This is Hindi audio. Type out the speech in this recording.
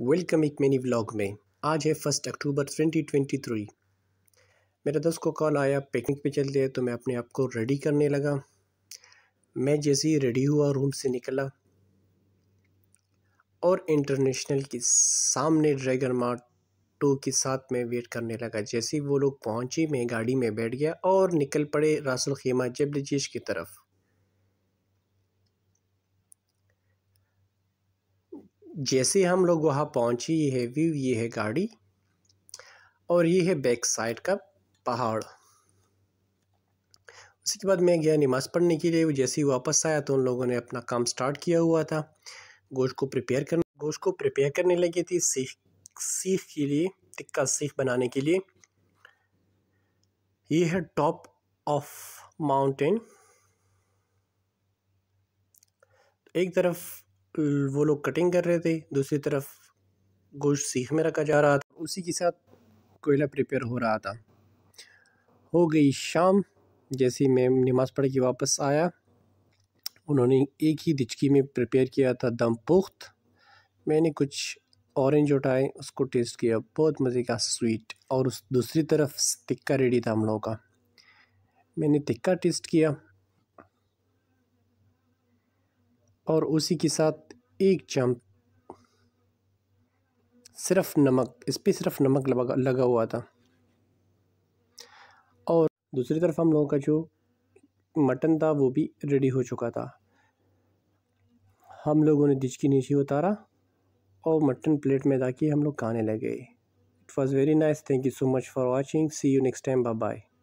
वेलकम एक मिनी व्लॉग में आज है फर्स्ट अक्टूबर 2023 मेरा दोस्त को कॉल आया पिकनिक पे चलते हैं तो मैं अपने आप को रेडी करने लगा मैं जैसे ही रेडी हुआ रूम से निकला और इंटरनेशनल के सामने ड्रैगन मार्ट टू के साथ मैं वेट करने लगा जैसे ही वो लोग पहुँचे मैं गाड़ी में बैठ गया और निकल पड़े रासुल खेमा जबल की तरफ़ जैसे हम लोग वहाँ पहुँचे ये है व्यू ये है गाड़ी और ये है बैक साइड का पहाड़ उसके बाद मैं गया नमाज़ पढ़ने के लिए जैसे ही वापस आया तो उन लोगों ने अपना काम स्टार्ट किया हुआ था गोश्त को प्रिपेयर कर गोश्त को प्रिपेयर करने लगी थी सीख सीख के लिए टिक्का सीख बनाने के लिए ये है टॉप ऑफ माउंटेन एक तरफ वो लोग कटिंग कर रहे थे दूसरी तरफ गोश्त सीख में रखा जा रहा था उसी के साथ कोयला प्रिपेयर हो रहा था हो गई शाम जैसे मैं नमाज़ पढ़ के वापस आया उन्होंने एक ही दिचकी में प्रिपेयर किया था दम पुख्त मैंने कुछ ऑरेंज उठाए उसको टेस्ट किया बहुत मज़े का स्वीट और उस दूसरी तरफ तिक्का रेडी था हम लोगों का मैंने टिक्का टेस्ट किया और उसी के साथ एक चम्मच सिर्फ नमक इस पर सिर्फ नमक लगा लगा हुआ था और दूसरी तरफ हम लोगों का जो मटन था वो भी रेडी हो चुका था हम लोगों ने डिच नीचे उतारा और मटन प्लेट में ताकि हम लोग खाने लगे it was very nice thank you so much for watching see you next time bye bye